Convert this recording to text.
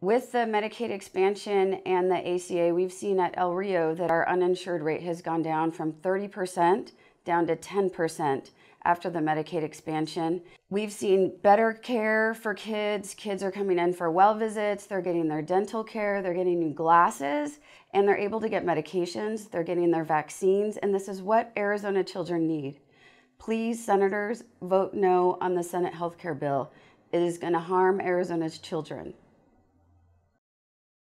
With the Medicaid expansion and the ACA, we've seen at El Rio that our uninsured rate has gone down from 30% down to 10% after the Medicaid expansion. We've seen better care for kids. Kids are coming in for well visits, they're getting their dental care, they're getting new glasses, and they're able to get medications, they're getting their vaccines, and this is what Arizona children need. Please, senators, vote no on the Senate health care bill. It is going to harm Arizona's children.